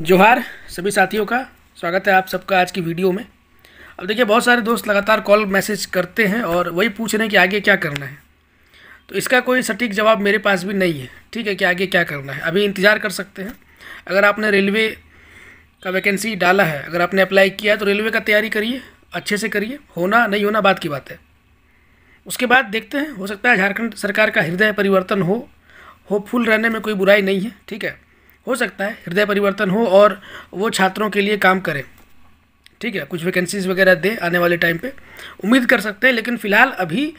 जोहार सभी साथियों का स्वागत है आप सबका आज की वीडियो में अब देखिए बहुत सारे दोस्त लगातार कॉल मैसेज करते हैं और वही पूछ रहे हैं कि आगे क्या करना है तो इसका कोई सटीक जवाब मेरे पास भी नहीं है ठीक है कि आगे क्या करना है अभी इंतज़ार कर सकते हैं अगर आपने रेलवे का वैकेंसी डाला है अगर आपने अप्लाई किया तो रेलवे का तैयारी करिए अच्छे से करिए होना नहीं होना बात की बात है उसके बाद देखते हैं हो सकता है झारखंड सरकार का हृदय परिवर्तन हो होपफुल रहने में कोई बुराई नहीं है ठीक है हो सकता है हृदय परिवर्तन हो और वो छात्रों के लिए काम करें ठीक है कुछ वैकेंसीज वगैरह दे आने वाले टाइम पे उम्मीद कर सकते हैं लेकिन फ़िलहाल अभी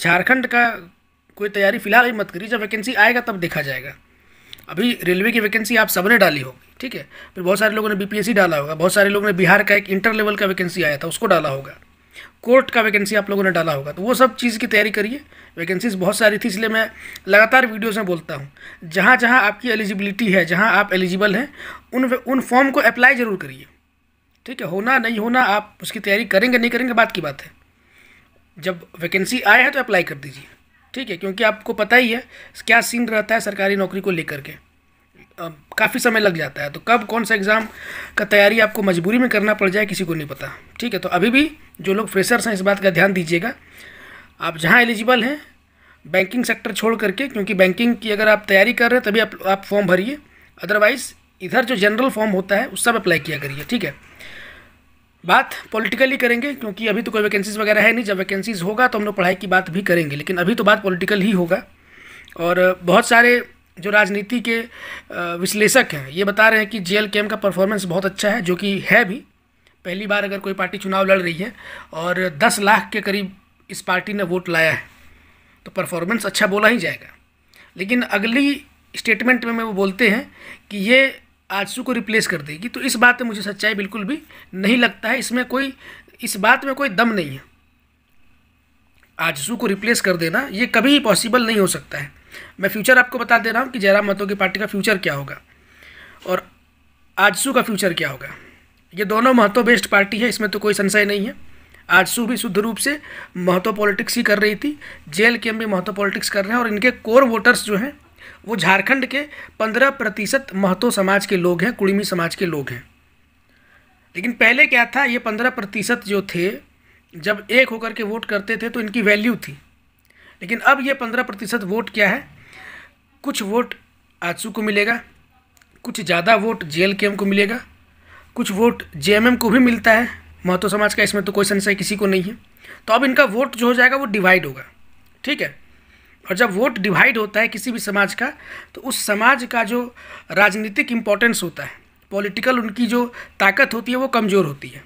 झारखंड का कोई तैयारी फ़िलहाल अभी मत करिए जब वैकेंसी आएगा तब देखा जाएगा अभी रेलवे की वैकेंसी आप सबने डाली होगी ठीक है फिर बहुत सारे लोगों ने बीपीएससी डाला होगा बहुत सारे लोगों ने बिहार का एक इंटर लेवल का वैकेंसी आया था उसको डाला होगा कोर्ट का वैकेंसी आप लोगों ने डाला होगा तो वो सब चीज़ की तैयारी करिए वैकेंसीज बहुत सारी थी इसलिए मैं लगातार वीडियोज़ में बोलता हूँ जहाँ जहाँ आपकी एलिजिबिलिटी है जहाँ आप एलिजिबल हैं उन उन फॉर्म को अप्लाई ज़रूर करिए ठीक है होना नहीं होना आप उसकी तैयारी करेंगे नहीं करेंगे बात की बात है जब वैकेंसी आए है तो अप्लाई कर दीजिए ठीक है क्योंकि आपको पता ही है क्या सीन रहता है सरकारी नौकरी को लेकर के काफ़ी समय लग जाता है तो कब कौन सा एग्ज़ाम का तैयारी आपको मजबूरी में करना पड़ जाए किसी को नहीं पता ठीक है तो अभी भी जो लोग फ्रेशर्स हैं इस बात का ध्यान दीजिएगा आप जहाँ एलिजिबल हैं बैंकिंग सेक्टर छोड़ करके क्योंकि बैंकिंग की अगर आप तैयारी कर रहे हैं तभी आप आप फॉर्म भरिए अदरवाइज़ इधर जो जनरल फॉर्म होता है उस सब अप्लाई किया करिए ठीक है बात पॉलिटिकली करेंगे क्योंकि अभी तो कोई वैकेंसीज वगैरह है नहीं जब वैकेंसीज होगा तो हम लोग पढ़ाई की बात भी करेंगे लेकिन अभी तो बात पॉलिटिकल ही होगा और बहुत सारे जो राजनीति के विश्लेषक हैं ये बता रहे हैं कि जे का परफॉर्मेंस बहुत अच्छा है जो कि है भी पहली बार अगर कोई पार्टी चुनाव लड़ रही है और दस लाख के करीब इस पार्टी ने वोट लाया है तो परफॉर्मेंस अच्छा बोला ही जाएगा लेकिन अगली स्टेटमेंट में वो बोलते हैं कि ये आजसू को रिप्लेस कर देगी तो इस बात में मुझे सच्चाई बिल्कुल भी नहीं लगता है इसमें कोई इस बात में कोई दम नहीं है आजसू को रिप्लेस कर देना ये कभी पॉसिबल नहीं हो सकता है मैं फ्यूचर आपको बता दे रहा हूँ कि जयराम महतो की पार्टी का फ्यूचर क्या होगा और आजसू का फ्यूचर क्या होगा ये दोनों महतो बेस्ड पार्टी है इसमें तो कोई संशय नहीं है आजसू भी शुद्ध रूप से महतो पॉलिटिक्स ही कर रही थी जेल के एम भी महतो पॉलिटिक्स कर रहे हैं और इनके कोर वोटर्स जो हैं वो झारखंड के पंद्रह प्रतिशत महतो समाज के लोग हैं कुड़मी समाज के लोग हैं लेकिन पहले क्या था ये पंद्रह प्रतिशत जो थे जब एक होकर के वोट करते थे तो इनकी वैल्यू थी लेकिन अब ये पंद्रह प्रतिशत वोट क्या है कुछ वोट आजसू को मिलेगा कुछ ज़्यादा वोट जे को मिलेगा कुछ वोट जे को भी मिलता है महतो समाज का इसमें तो कोई संशय किसी को नहीं है तो अब इनका वोट जो हो जाएगा वो डिवाइड होगा ठीक है और जब वोट डिवाइड होता है किसी भी समाज का तो उस समाज का जो राजनीतिक इम्पोर्टेंस होता है पॉलिटिकल उनकी जो ताकत होती है वो कमज़ोर होती है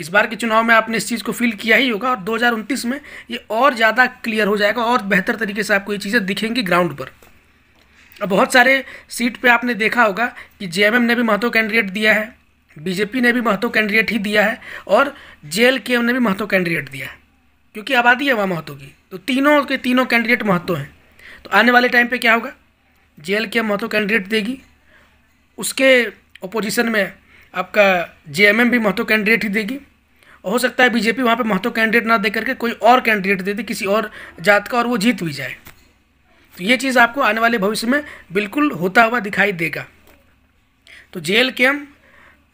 इस बार के चुनाव में आपने इस चीज़ को फील किया ही होगा और दो में ये और ज़्यादा क्लियर हो जाएगा और बेहतर तरीके से आपको ये चीज़ें दिखेंगी ग्राउंड पर अब बहुत सारे सीट पे आपने देखा होगा कि जे ने भी महत्व कैंडिडेट दिया है बीजेपी ने भी महत्व कैंडिडेट ही दिया है और जे ने भी महत्व कैंडिडेट दिया है क्योंकि आबादी है वहाँ महत्व की तो तीनों के तीनों कैंडिडेट महत्व हैं तो आने वाले टाइम पे क्या होगा जे के महत्व कैंडिडेट देगी उसके अपोजिशन में आपका जे भी महत्व कैंडिडेट ही देगी हो सकता है बीजेपी वहाँ पे महत्व कैंडिडेट ना दे करके कोई और कैंडिडेट दे दे किसी और जात का और वो जीत भी जाए तो ये चीज़ आपको आने वाले भविष्य में बिल्कुल होता हुआ दिखाई देगा तो जे एल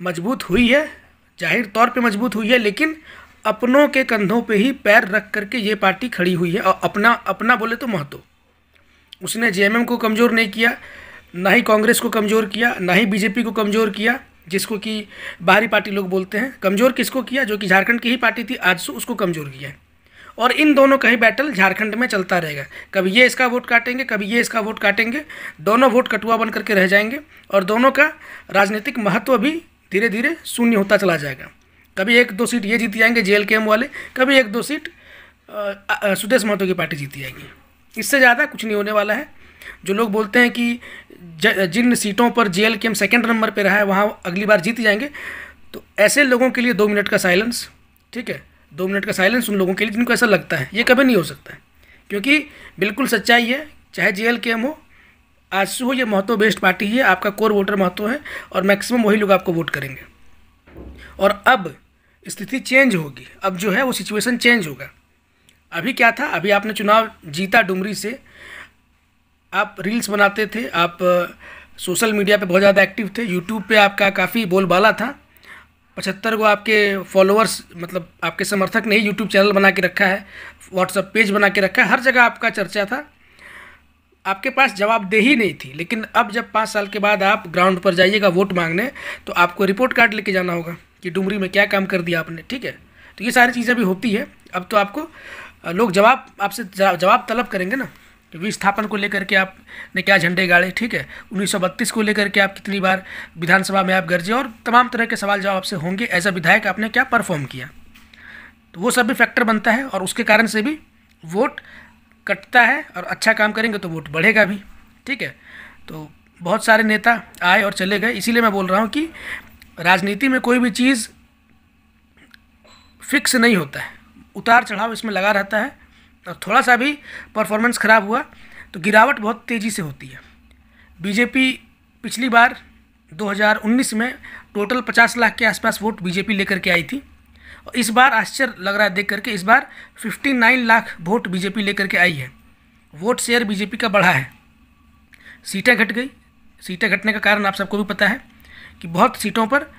मजबूत हुई है जाहिर तौर पे मजबूत हुई है लेकिन अपनों के कंधों पे ही पैर रख करके ये पार्टी खड़ी हुई है और अपना अपना बोले तो महत्व उसने जे को कमज़ोर नहीं किया ना ही कांग्रेस को कमज़ोर किया ना ही बीजेपी को कमज़ोर किया जिसको कि बाहरी पार्टी लोग बोलते हैं कमज़ोर किसको किया जो कि झारखंड की ही पार्टी थी आज उसको कमज़ोर किया है और इन दोनों का ही बैटल झारखंड में चलता रहेगा कभी ये इसका वोट काटेंगे कभी ये इसका वोट काटेंगे दोनों वोट कटुआ बन करके रह जाएंगे और दोनों का राजनीतिक महत्व भी धीरे धीरे शून्य होता चला जाएगा कभी एक दो सीट ये जीती जाएंगे जे के एम वाले कभी एक दो सीट सुदेश महतो की पार्टी जीती जाएगी इससे ज़्यादा कुछ नहीं होने वाला है जो लोग बोलते हैं कि जिन सीटों पर J L K M second number पर रहा है वहाँ अगली बार जीत जाएंगे तो ऐसे लोगों के लिए दो मिनट का साइलेंस ठीक है दो मिनट का साइलेंस उन लोगों के लिए जिनको ऐसा लगता है ये कभी नहीं हो सकता है क्योंकि बिल्कुल सच्चाई है चाहे जे एल के एम हो आज से हो ये महत्व बेस्ड पार्टी है आपका कोर वोटर महत्व है और मैक्सिमम वही लोग आपको वोट करेंगे और अब स्थिति चेंज होगी अब जो है वो सिचुएशन चेंज होगा अभी क्या था अभी आपने चुनाव जीता डुमरी से आप रील्स बनाते थे आप सोशल मीडिया पे बहुत ज़्यादा एक्टिव थे यूट्यूब पे आपका काफ़ी बोलबाला था पचहत्तर को आपके फॉलोअर्स मतलब आपके समर्थक ने ही यूट्यूब चैनल बना के रखा है व्हाट्सअप पेज बना के रखा है हर जगह आपका चर्चा था आपके पास जवाबदेही नहीं थी लेकिन अब जब पाँच साल के बाद आप ग्राउंड पर जाइएगा वोट मांगने तो आपको रिपोर्ट कार्ड लेके जाना होगा कि डुमरी में क्या काम कर दिया आपने ठीक है तो ये सारी चीज़ें भी होती है अब तो आपको लोग जवाब आपसे जवाब तलब करेंगे ना तो विस्थापन को लेकर के आपने क्या झंडे गाड़े ठीक है उन्नीस को लेकर के आप कितनी बार विधानसभा में आप गर्जे और तमाम तरह के सवाल जवाब आपसे होंगे एज अ विधायक आपने क्या परफॉर्म किया तो वो सब भी फैक्टर बनता है और उसके कारण से भी वोट कटता है और अच्छा काम करेंगे तो वोट बढ़ेगा भी ठीक है तो बहुत सारे नेता आए और चले गए इसीलिए मैं बोल रहा हूँ कि राजनीति में कोई भी चीज़ फिक्स नहीं होता है उतार चढ़ाव इसमें लगा रहता है और थोड़ा सा भी परफॉर्मेंस ख़राब हुआ तो गिरावट बहुत तेज़ी से होती है बीजेपी पिछली बार 2019 में टोटल 50 लाख के आसपास वोट बीजेपी लेकर के आई थी और इस बार आश्चर्य लग रहा है देख करके इस बार 59 लाख वोट बीजेपी लेकर के आई है वोट शेयर बीजेपी का बढ़ा है सीटें घट गई सीटें घटने का कारण आप सबको भी पता है कि बहुत सीटों पर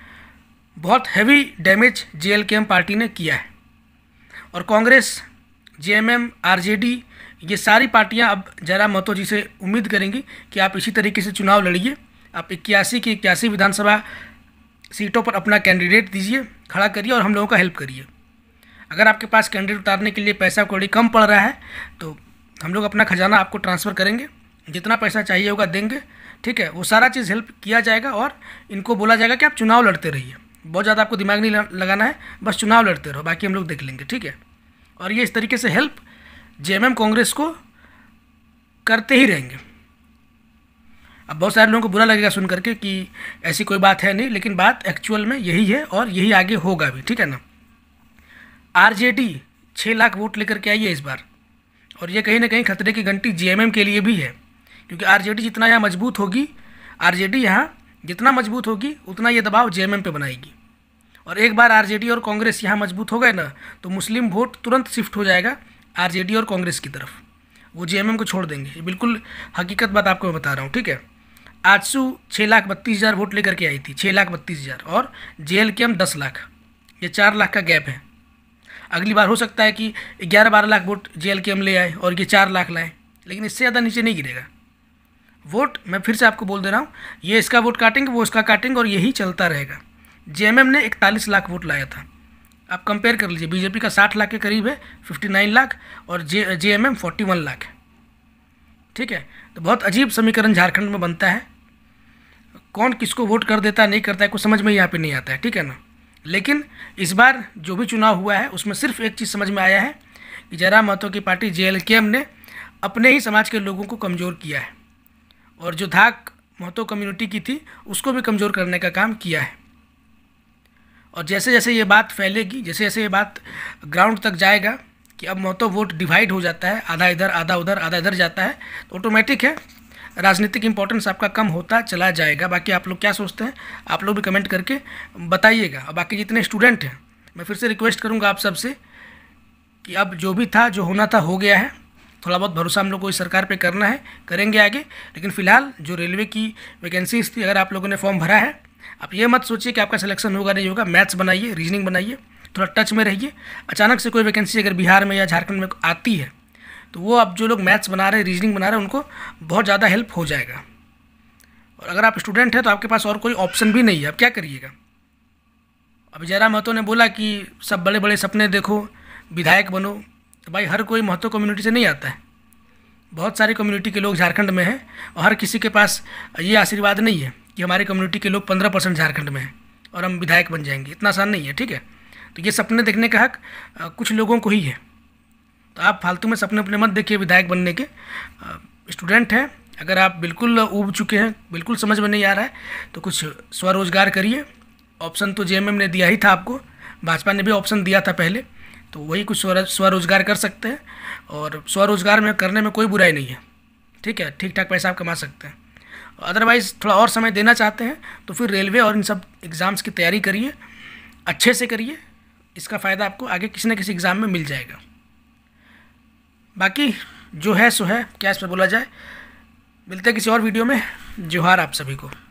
बहुत हैवी डैमेज जे पार्टी ने किया है और कांग्रेस जेएमएम आरजेडी ये सारी पार्टियां अब जरा महतो जी से उम्मीद करेंगी कि आप इसी तरीके से चुनाव लड़िए आप इक्यासी की इक्यासी विधानसभा सीटों पर अपना कैंडिडेट दीजिए खड़ा करिए और हम लोगों का हेल्प करिए अगर आपके पास कैंडिडेट उतारने के लिए पैसा कौड़ी कम पड़ रहा है तो हम लोग अपना खजाना आपको ट्रांसफ़र करेंगे जितना पैसा चाहिए होगा देंगे ठीक है वो सारा चीज़ हेल्प किया जाएगा और इनको बोला जाएगा कि आप चुनाव लड़ते रहिए बहुत ज़्यादा आपको दिमाग नहीं लगाना है बस चुनाव लड़ते रहो बाकी हम लोग देख लेंगे ठीक है और ये इस तरीके से हेल्प जेएमएम कांग्रेस को करते ही रहेंगे अब बहुत सारे लोगों को बुरा लगेगा सुन करके कि ऐसी कोई बात है नहीं लेकिन बात एक्चुअल में यही है और यही आगे होगा भी ठीक है ना आरजेडी जे छः लाख वोट लेकर के आई है इस बार और ये कहीं ना कहीं खतरे की घंटी जेएमएम के लिए भी है क्योंकि आरजेडी जितना यहाँ मजबूत होगी आरजेडी यहाँ जितना मजबूत होगी उतना ये दबाव जेएमएम पे बनाएगी और एक बार आरजेडी और कांग्रेस यहाँ मजबूत हो गए ना तो मुस्लिम वोट तुरंत शिफ्ट हो जाएगा आरजेडी और कांग्रेस की तरफ वो जेएमएम को छोड़ देंगे ये बिल्कुल हकीकत बात आपको मैं बता रहा हूँ ठीक है आजसू छः लाख बत्तीस हज़ार वोट लेकर के आई थी छः लाख बत्तीस हज़ार और जे के एम दस लाख ये चार लाख का गैप है अगली बार हो सकता है कि ग्यारह बारह लाख वोट जे के एम ले आए और ये चार लाख लाएँ लेकिन इससे ज़्यादा नीचे नहीं गिरेगा वोट मैं फिर से आपको बोल दे रहा हूँ ये इसका वोट काटेंगे वो इसका काटेंगे और यही चलता रहेगा जेएमएम ने इकतालीस लाख वोट लाया था आप कंपेयर कर लीजिए बीजेपी का साठ लाख के करीब है फिफ्टी नाइन लाख और J J M M forty one lakh है ठीक है तो बहुत अजीब समीकरण झारखंड में बनता है कौन किसको वोट कर देता नहीं करता है कुछ समझ में यहाँ पे नहीं आता है ठीक है ना लेकिन इस बार जो भी चुनाव हुआ है उसमें सिर्फ एक चीज़ समझ में आया है कि जयराम महतो की पार्टी जे ने अपने ही समाज के लोगों को कमज़ोर किया है और जो धाक महतो कम्युनिटी की थी उसको भी कमज़ोर करने का काम किया है और जैसे जैसे ये बात फैलेगी जैसे जैसे ये बात ग्राउंड तक जाएगा कि अब मतलब वोट डिवाइड हो जाता है आधा इधर आधा उधर आधा इधर जाता है तो ऑटोमेटिक है राजनीतिक इंपॉर्टेंस आपका कम होता चला जाएगा बाकी आप लोग क्या सोचते हैं आप लोग भी कमेंट करके बताइएगा और बाकी जितने स्टूडेंट हैं मैं फिर से रिक्वेस्ट करूँगा आप सबसे कि अब जो भी था जो होना था हो गया है थोड़ा बहुत भरोसा हम लोग को इस सरकार पर करना है करेंगे आगे लेकिन फ़िलहाल जो रेलवे की वैकेंसीज थी अगर आप लोगों ने फॉर्म भरा है आप ये मत सोचिए कि आपका सिलेक्शन होगा नहीं होगा मैथ्स बनाइए रीजनिंग बनाइए थोड़ा टच में रहिए अचानक से कोई वैकेंसी अगर बिहार में या झारखंड में आती है तो वो आप जो लोग मैथ्स बना रहे हैं रीजनिंग बना रहे हैं उनको बहुत ज़्यादा हेल्प हो जाएगा और अगर आप स्टूडेंट हैं तो आपके पास और कोई ऑप्शन भी नहीं है आप क्या करिएगा अभी जयराम महतो ने बोला कि सब बड़े बड़े सपने देखो विधायक बनो तो भाई हर कोई महतो कम्युनिटी से नहीं आता है बहुत सारी कम्युनिटी के लोग झारखंड में हैं और हर किसी के पास ये आशीर्वाद नहीं है कि हमारे कम्युनिटी के लोग पंद्रह परसेंट झारखंड में हैं और हम विधायक बन जाएंगे इतना आसान नहीं है ठीक है तो ये सपने देखने का हक कुछ लोगों को ही है तो आप फालतू में सपने अपने मत देखिए विधायक बनने के स्टूडेंट हैं अगर आप बिल्कुल उब चुके हैं बिल्कुल समझ में नहीं आ रहा है तो कुछ स्वरोजगार करिए ऑप्शन तो जे ने दिया ही था आपको भाजपा ने भी ऑप्शन दिया था पहले तो वही कुछ स्वरोजगार कर सकते हैं और स्वरोजगार में करने में कोई बुराई नहीं है ठीक है ठीक ठाक पैसा आप कमा सकते हैं अदरवाइज़ थोड़ा और समय देना चाहते हैं तो फिर रेलवे और इन सब एग्ज़ाम्स की तैयारी करिए अच्छे से करिए इसका फ़ायदा आपको आगे किसी न किसी एग्ज़ाम में मिल जाएगा बाकी जो है सो है क्या इस पर बोला जाए मिलते हैं किसी और वीडियो में जोहार आप सभी को